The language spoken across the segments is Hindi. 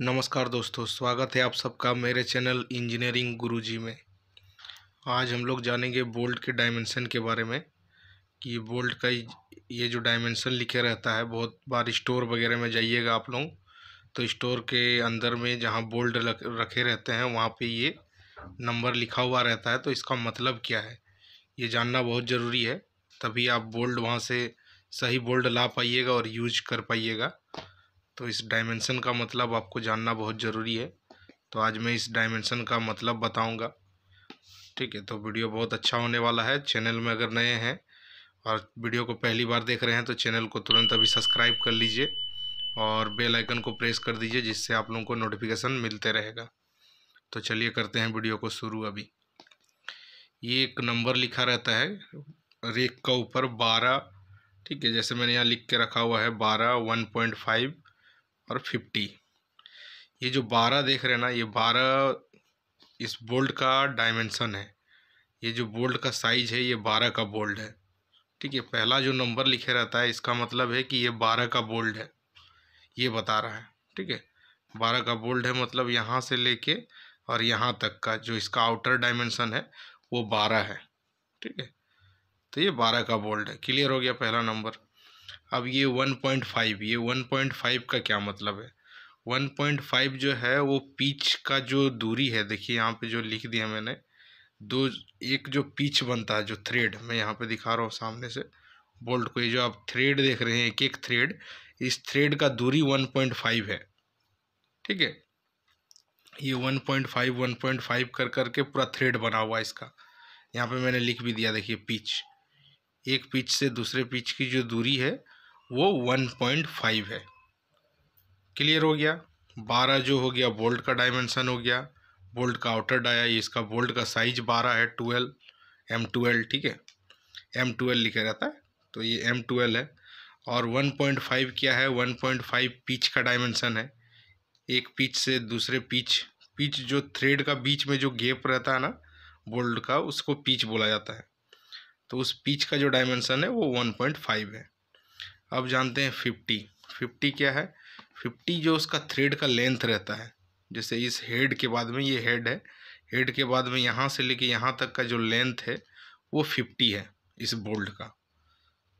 नमस्कार दोस्तों स्वागत है आप सबका मेरे चैनल इंजीनियरिंग गुरुजी में आज हम लोग जानेंगे बोल्ट के डायमेंशन के बारे में कि बोल्ट का ये जो डायमेंशन लिखे रहता है बहुत बार स्टोर वगैरह में जाइएगा आप लोग तो स्टोर के अंदर में जहाँ बोल्ट रखे रहते हैं वहाँ पे ये नंबर लिखा हुआ रहता है तो इसका मतलब क्या है ये जानना बहुत ज़रूरी है तभी आप बोल्ट वहाँ से सही बोल्ट ला पाइएगा और यूज कर पाइएगा तो इस डायमेंशन का मतलब आपको जानना बहुत ज़रूरी है तो आज मैं इस डायमेंशन का मतलब बताऊंगा ठीक है तो वीडियो बहुत अच्छा होने वाला है चैनल में अगर नए हैं और वीडियो को पहली बार देख रहे हैं तो चैनल को तुरंत अभी सब्सक्राइब कर लीजिए और बेल आइकन को प्रेस कर दीजिए जिससे आप लोगों को नोटिफिकेशन मिलते रहेगा तो चलिए करते हैं वीडियो को शुरू अभी ये एक नंबर लिखा रहता है रेक का ऊपर बारह ठीक है जैसे मैंने यहाँ लिख के रखा हुआ है बारह वन पॉइंट फाइव और फिफ्टी ये जो बारह देख रहे हैं ना ये बारह इस बोल्ट का डायमेंसन है ये जो बोल्ट का साइज है ये बारह का बोल्ट है ठीक है पहला जो नंबर लिखे रहता है इसका मतलब है कि ये बारह का बोल्ट है ये बता रहा है ठीक है बारह का बोल्ट है मतलब यहाँ से लेके और यहाँ तक का जो इसका आउटर डायमेंसन है वो बारह है ठीक है तो ये बारह का बोल्ट है क्लियर हो गया पहला नंबर अब ये वन पॉइंट फाइव ये वन पॉइंट फाइव का क्या मतलब है वन पॉइंट फाइव जो है वो पीच का जो दूरी है देखिए यहाँ पे जो लिख दिया मैंने दो एक जो पीच बनता है जो थ्रेड मैं यहाँ पे दिखा रहा हूँ सामने से बोल्ट को ये जो आप थ्रेड देख रहे हैं एक एक थ्रेड इस थ्रेड का दूरी वन पॉइंट फाइव है ठीक है ये one point five one point five कर करके पूरा थ्रेड बना हुआ इसका यहाँ पे मैंने लिख भी दिया देखिए पिच एक पिच से दूसरे पिच की जो दूरी है वो वन पॉइंट फाइव है क्लियर हो गया बारह जो हो गया बोल्ट का डायमेंशन हो गया बोल्ट का आउटर डाया इसका बोल्ट का साइज बारह है ट्वेल्व एम ट्वेल्व ठीक है एम ट्वेल्व लिखा जाता है तो ये एम ट्वेल्व है और वन पॉइंट फाइव क्या है वन पॉइंट फाइव पिच का डायमेंशन है एक पिच से दूसरे पिच पिच जो थ्रेड का बीच में जो गेप रहता है ना बोल्ट का उसको पीच बोला जाता है तो उस पीच का जो डायमेंशन है वो वन पॉइंट फाइव है अब जानते हैं फिफ्टी फिफ्टी क्या है फिफ्टी जो उसका थ्रेड का लेंथ रहता है जैसे इस हेड के बाद में ये हेड है हेड के बाद में यहाँ से लेके यहाँ तक का जो लेंथ है वो फिफ्टी है इस बोल्ट का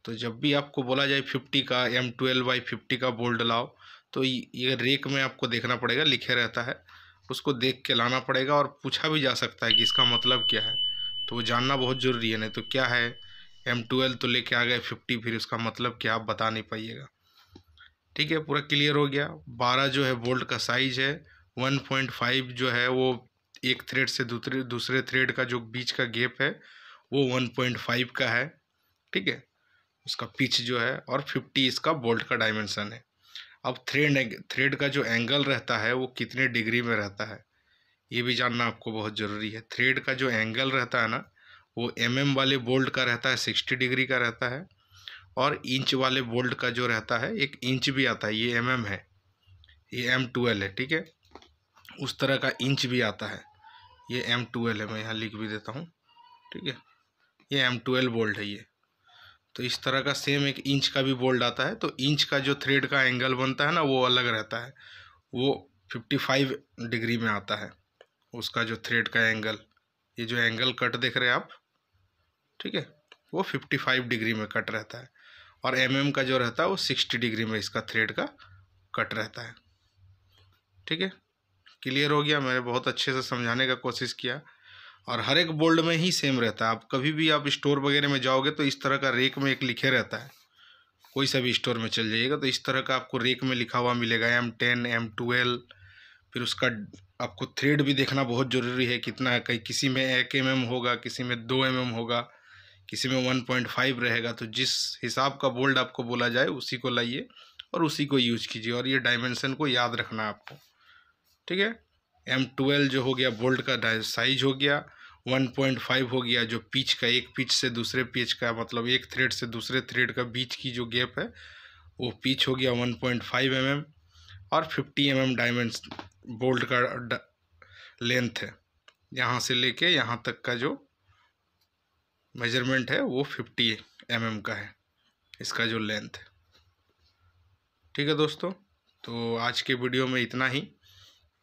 तो जब भी आपको बोला जाए फिफ्टी का एम ट्वेल्व बाई फिफ्टी का बोल्ट लाओ तो ये रेक में आपको देखना पड़ेगा लिखे रहता है उसको देख के लाना पड़ेगा और पूछा भी जा सकता है कि इसका मतलब क्या है तो वो जानना बहुत ज़रूरी है नहीं तो क्या है एम ट्वेल्व तो लेके आ गए फिफ्टी फिर इसका मतलब क्या आप बता नहीं पाइएगा ठीक है पूरा क्लियर हो गया बारह जो है बोल्ट का साइज है वन पॉइंट फाइव जो है वो एक थ्रेड से दूसरे दूसरे थ्रेड का जो बीच का गेप है वो वन पॉइंट फाइव का है ठीक है उसका पिच जो है और फिफ्टी इसका बोल्ट का डायमेंसन है अब थ्रेड थ्रेड का जो एंगल रहता है वो कितने डिग्री में रहता है ये भी जानना आपको बहुत ज़रूरी है थ्रेड का जो एंगल रहता है ना वो एम mm वाले बोल्ट का रहता है सिक्सटी डिग्री का रहता है और इंच वाले बोल्ट का जो रहता है एक इंच भी आता है ये एम mm है ये एम ट्वेल्व है ठीक है उस तरह का इंच भी आता है ये एम ट्वेल्व है मैं यहाँ लिख भी देता हूँ ठीक है ये एम ट्वेल्व बोल्ट है ये तो इस तरह का सेम एक इंच का भी बोल्ट आता है तो इंच का जो थ्रेड का एंगल बनता है ना वो अलग रहता है वो फिफ्टी फाइव डिग्री में आता है उसका जो थ्रेड का एंगल ये जो एंगल कट देख रहे हैं आप ठीक है वो 55 डिग्री में कट रहता है और एम mm का जो रहता है वो 60 डिग्री में इसका थ्रेड का कट रहता है ठीक है क्लियर हो गया मैंने बहुत अच्छे से समझाने का कोशिश किया और हर एक बोल्ड में ही सेम रहता है आप कभी भी आप स्टोर वगैरह में जाओगे तो इस तरह का रेक में एक लिखे रहता है कोई सा भी स्टोर में चल जाइएगा तो इस तरह का आपको रेक में लिखा हुआ मिलेगा एम टेन एम ट्वेल्व फिर उसका आपको थ्रेड भी देखना बहुत ज़रूरी है कितना है कहीं किसी में एक एम mm होगा किसी में दो एम mm होगा किसी में वन पॉइंट फाइव रहेगा तो जिस हिसाब का बोल्ड आपको बोला जाए उसी को लाइए और उसी को यूज कीजिए और ये डायमेंशन को याद रखना आपको ठीक है एम ट्वेल्व जो हो गया बोल्ट का साइज हो गया वन पॉइंट फाइव हो गया जो पीच का एक पीच से दूसरे पीच का मतलब एक थ्रेड से दूसरे थ्रेड का बीच की जो गैप है वो पीच हो गया one point five M M और fifty M M dimension bolt का लेंथ है यहाँ से लेके यहाँ तक का जो मेजरमेंट है वो फिफ्टी एम mm का है इसका जो लेंथ ठीक है दोस्तों तो आज के वीडियो में इतना ही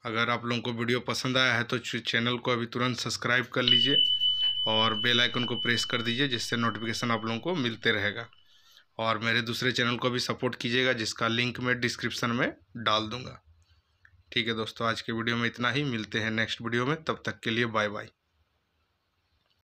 अगर आप लोगों को वीडियो पसंद आया है तो चैनल को अभी तुरंत सब्सक्राइब कर लीजिए और बेल आइकन को प्रेस कर दीजिए जिससे नोटिफिकेशन आप लोगों को मिलते रहेगा और मेरे दूसरे चैनल को भी सपोर्ट कीजिएगा जिसका लिंक मैं डिस्क्रिप्शन में डाल दूँगा ठीक है दोस्तों आज के वीडियो में इतना ही मिलते हैं नेक्स्ट वीडियो में तब तक के लिए बाय बाय